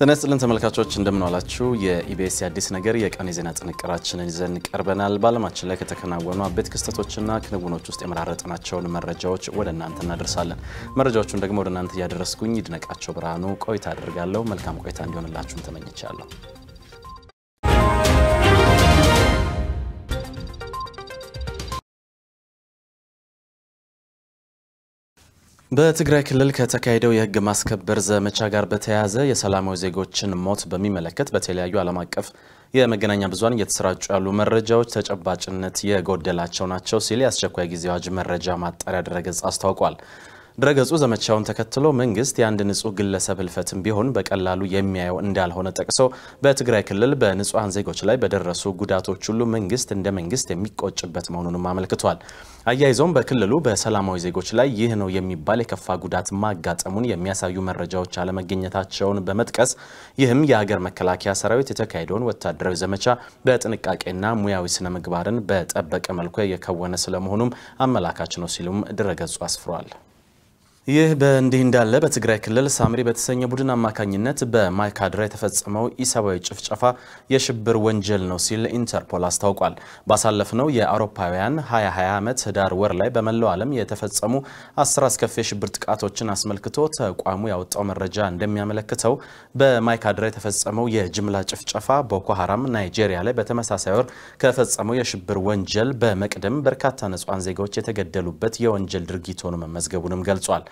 ጤና ይስጥልን ተመልካቾች እንደምን ዋላችሁ። የኢቢኤስ አዲስ ነገር የቀን የዜና ጥንቅራችንን ይዘን ቀርበናል። በዓለማችን ላይ ከተከናወኑ አበይት ክስተቶችና ክንውኖች ውስጥ የመራረጥናቸውን መረጃዎች ወደ እናንተ እናደርሳለን። መረጃዎቹን ደግሞ ወደ እናንተ እያደረስኩኝ ይድነቃቸው ብርሃኑ ቆይታ አድርጋለሁ። መልካም ቆይታ እንዲሆንላችሁም ተመኝቻለሁ። በትግራይ ክልል ከተካሄደው የህግ ማስከበር ዘመቻ ጋር በተያያዘ የሰላማዊ ዜጎችን ሞት በሚመለከት በተለያዩ ዓለም አቀፍ የመገናኛ ብዙን እየተሰራጩ ያሉ መረጃዎች ተጨባጭነት የጎደላቸው ናቸው ሲል የአስቸኳይ ጊዜ አዋጅ መረጃ ማጣሪያ ድረገጽ አስታውቋል። ድረገጹ ዘመቻውን ተከትሎ መንግስት የአንድ ንጹህ ግለሰብ ህልፈትም ቢሆን በቀላሉ የሚያየው እንዳልሆነ ጠቅሶ በትግራይ ክልል በንጹሐን ዜጎች ላይ በደረሱ ጉዳቶች ሁሉ መንግስት እንደ መንግስት የሚቆጭበት መሆኑንም አመልክቷል። አያይዞም በክልሉ በሰላማዊ ዜጎች ላይ ይህ ነው የሚባል የከፋ ጉዳት ማጋጠሙን የሚያሳዩ መረጃዎች አለመገኘታቸውን በመጥቀስ ይህም የሀገር መከላከያ ሰራዊት የተካሄደውን ወታደራዊ ዘመቻ በጥንቃቄና ሙያዊ ስነ ምግባርን በጠበቀ መልኩ የከወነ ስለመሆኑም አመላካች ነው ሲሉም ድረገጹ አስፍሯል። ይህ በእንዲህ እንዳለ በትግራይ ክልል ሳምሪ በተሰኘ ቡድን አማካኝነት በማይካድራ የተፈጸመው ኢሰብአዊ ጭፍጨፋ የሽብር ወንጀል ነው ሲል ኢንተርፖል አስታውቋል። ባሳለፍነው የአውሮፓውያን 2020 ዓመት ህዳር ወር ላይ በመላው ዓለም የተፈጸሙ አስር አስከፊ የሽብር ጥቃቶችን አስመልክቶ ተቋሙ ያወጣው መረጃ እንደሚያመለክተው በማይካድራ የተፈጸመው የጅምላ ጭፍጨፋ ቦኮ ሀራም ናይጄሪያ ላይ በተመሳሳይ ወር ከፈጸመው የሽብር ወንጀል በመቅደም በርካታ ንጹሐን ዜጋዎች የተገደሉበት የወንጀል ድርጊት ሆኖ መመዝገቡንም ገልጿል።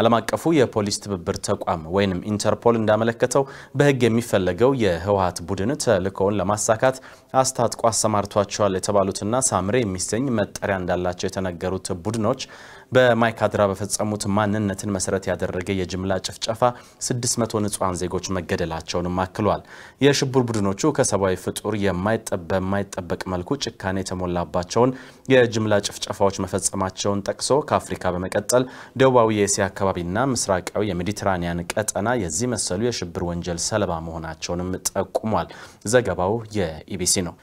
ዓለም አቀፉ የፖሊስ ትብብር ተቋም ወይም ኢንተርፖል እንዳመለከተው በህግ የሚፈለገው የህወሀት ቡድን ተልእኮውን ለማሳካት አስታጥቆ አሰማርቷቸዋል የተባሉትና ሳምሬ የሚሰኝ መጠሪያ እንዳላቸው የተነገሩት ቡድኖች በማይካድራ በፈጸሙት ማንነትን መሰረት ያደረገ የጅምላ ጭፍጨፋ 600 ንጹሐን ዜጎች መገደላቸውንም አክሏል። የሽብር ቡድኖቹ ከሰብአዊ ፍጡር በማይጠበቅ መልኩ ጭካኔ የተሞላባቸውን የጅምላ ጭፍጨፋዎች መፈጸማቸውን ጠቅሶ ከአፍሪካ በመቀጠል ደቡባዊ የእስያ አካባቢና ምስራቃዊ የሜዲትራኒያን ቀጠና የዚህ መሰሉ የሽብር ወንጀል ሰለባ መሆናቸውንም ጠቁሟል። ዘገባው የኢቢሲ ነው።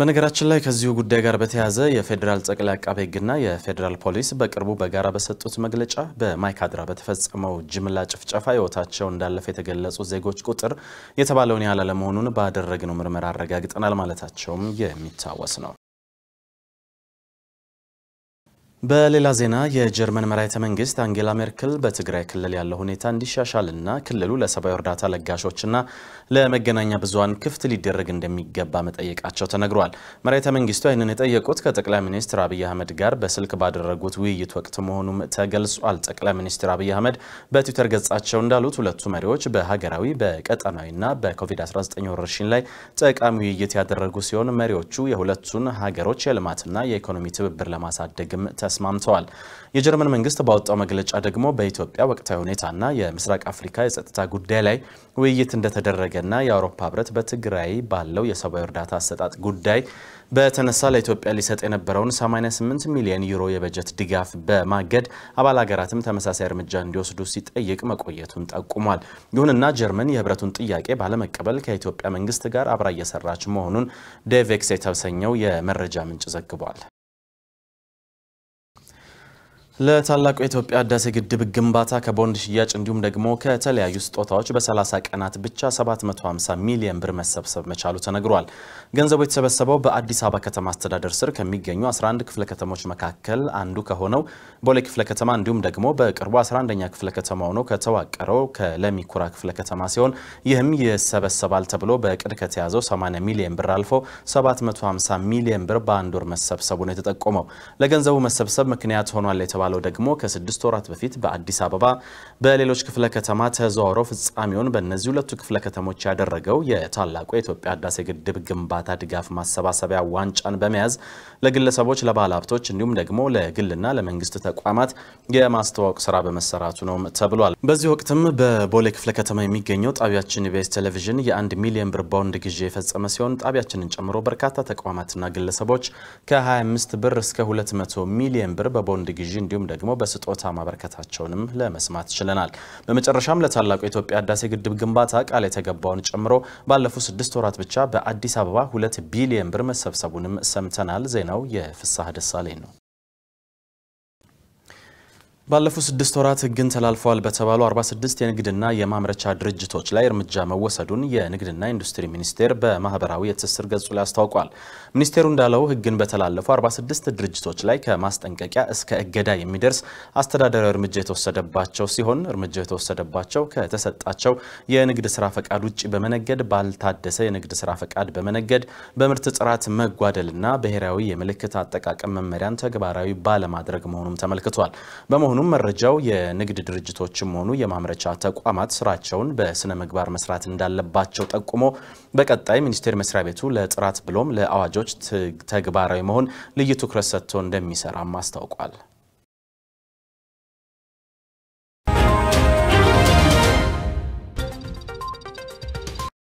በነገራችን ላይ ከዚሁ ጉዳይ ጋር በተያያዘ የፌዴራል ጠቅላይ አቃቤ ሕግና የፌዴራል ፖሊስ በቅርቡ በጋራ በሰጡት መግለጫ በማይካድራ በተፈጸመው ጅምላ ጭፍጨፋ ህይወታቸው እንዳለፈ የተገለጹ ዜጎች ቁጥር የተባለውን ያህል አለመሆኑን ባደረግነው ምርመራ አረጋግጠናል ማለታቸውም የሚታወስ ነው። በሌላ ዜና የጀርመን መራሄተ መንግስት አንጌላ ሜርክል በትግራይ ክልል ያለው ሁኔታ እንዲሻሻልና ክልሉ ለሰብአዊ እርዳታ ለጋሾችና ለመገናኛ ብዙሀን ክፍት ሊደረግ እንደሚገባ መጠየቃቸው ተነግሯል። መራሄተ መንግስቱ ይህንን የጠየቁት ከጠቅላይ ሚኒስትር አብይ አህመድ ጋር በስልክ ባደረጉት ውይይት ወቅት መሆኑም ተገልጿል። ጠቅላይ ሚኒስትር አብይ አህመድ በትዊተር ገጻቸው እንዳሉት ሁለቱ መሪዎች በሀገራዊ በቀጠናዊና በኮቪድ-19 ወረርሽኝ ላይ ጠቃሚ ውይይት ያደረጉ ሲሆን መሪዎቹ የሁለቱን ሀገሮች የልማትና የኢኮኖሚ ትብብር ለማሳደግም ተ ተስማምተዋል። የጀርመን መንግስት ባወጣው መግለጫ ደግሞ በኢትዮጵያ ወቅታዊ ሁኔታና የምስራቅ አፍሪካ የጸጥታ ጉዳይ ላይ ውይይት እንደተደረገና የአውሮፓ ህብረት በትግራይ ባለው የሰብአዊ እርዳታ አሰጣጥ ጉዳይ በተነሳ ለኢትዮጵያ ሊሰጥ የነበረውን 88 ሚሊዮን ዩሮ የበጀት ድጋፍ በማገድ አባል ሀገራትም ተመሳሳይ እርምጃ እንዲወስዱ ሲጠይቅ መቆየቱን ጠቁሟል። ይሁንና ጀርመን የህብረቱን ጥያቄ ባለመቀበል ከኢትዮጵያ መንግስት ጋር አብራ እየሰራች መሆኑን ዴቬክስ የተሰኘው የመረጃ ምንጭ ዘግቧል። ለታላቁ የኢትዮጵያ ህዳሴ ግድብ ግንባታ ከቦንድ ሽያጭ እንዲሁም ደግሞ ከተለያዩ ስጦታዎች በ30 ቀናት ብቻ 750 ሚሊዮን ብር መሰብሰብ መቻሉ ተነግሯል። ገንዘቡ የተሰበሰበው በአዲስ አበባ ከተማ አስተዳደር ስር ከሚገኙ 11 ክፍለ ከተሞች መካከል አንዱ ከሆነው ቦሌ ክፍለ ከተማ እንዲሁም ደግሞ በቅርቡ 11ኛ ክፍለ ከተማ ሆኖ ከተዋቀረው ከለሚኩራ ክፍለ ከተማ ሲሆን ይህም ይሰበሰባል ተብሎ በቅድ ከተያዘው 80 ሚሊዮን ብር አልፎ 750 ሚሊዮን ብር በአንድ ወር መሰብሰቡ ነው የተጠቆመው። ለገንዘቡ መሰብሰብ ምክንያት ሆኗል የተባ የተባለው ደግሞ ከስድስት ወራት በፊት በአዲስ አበባ በሌሎች ክፍለ ከተማ ተዘዋውሮ ፍጻሜውን በእነዚህ ሁለቱ ክፍለ ከተሞች ያደረገው የታላቁ የኢትዮጵያ ህዳሴ ግድብ ግንባታ ድጋፍ ማሰባሰቢያ ዋንጫን በመያዝ ለግለሰቦች፣ ለባለ ሀብቶች እንዲሁም ደግሞ ለግልና ለመንግስት ተቋማት የማስተዋወቅ ስራ በመሰራቱ ነው ተብሏል። በዚህ ወቅትም በቦሌ ክፍለ ከተማ የሚገኘው ጣቢያችን ኢቢኤስ ቴሌቪዥን የአንድ ሚሊዮን ብር ባውንድ ግዢ የፈጸመ ሲሆን ጣቢያችንን ጨምሮ በርካታ ተቋማትና ግለሰቦች ከ25 ብር እስከ 200 ሚሊዮን ብር በቦንድ ግዢ እንዲሁ እንዲሁም ደግሞ በስጦታ ማበረከታቸውንም ለመስማት ችለናል። በመጨረሻም ለታላቁ የኢትዮጵያ ህዳሴ ግድብ ግንባታ ቃል የተገባውን ጨምሮ ባለፉት ስድስት ወራት ብቻ በአዲስ አበባ ሁለት ቢሊየን ብር መሰብሰቡንም ሰምተናል። ዜናው የፍሳሐ ደሳለኝ ነው። ባለፉት ስድስት ወራት ሕግን ተላልፈዋል በተባሉ 46 የንግድና የማምረቻ ድርጅቶች ላይ እርምጃ መወሰዱን የንግድና ኢንዱስትሪ ሚኒስቴር በማህበራዊ የትስስር ገጹ ላይ አስታውቋል። ሚኒስቴሩ እንዳለው ሕግን በተላለፉ 46 ድርጅቶች ላይ ከማስጠንቀቂያ እስከ እገዳ የሚደርስ አስተዳደራዊ እርምጃ የተወሰደባቸው ሲሆን እርምጃ የተወሰደባቸው ከተሰጣቸው የንግድ ስራ ፈቃድ ውጭ በመነገድ ባልታደሰ የንግድ ስራ ፈቃድ በመነገድ በምርት ጥራት መጓደልና ብሔራዊ የምልክት አጠቃቀም መመሪያን ተግባራዊ ባለማድረግ መሆኑም ተመልክቷል። በመሆኑ በመሆኑም መረጃው የንግድ ድርጅቶችም ሆኑ የማምረቻ ተቋማት ስራቸውን በስነ ምግባር መስራት እንዳለባቸው ጠቁሞ በቀጣይ ሚኒስቴር መስሪያ ቤቱ ለጥራት ብሎም ለአዋጆች ተግባራዊ መሆን ልዩ ትኩረት ሰጥቶ እንደሚሰራም አስታውቋል።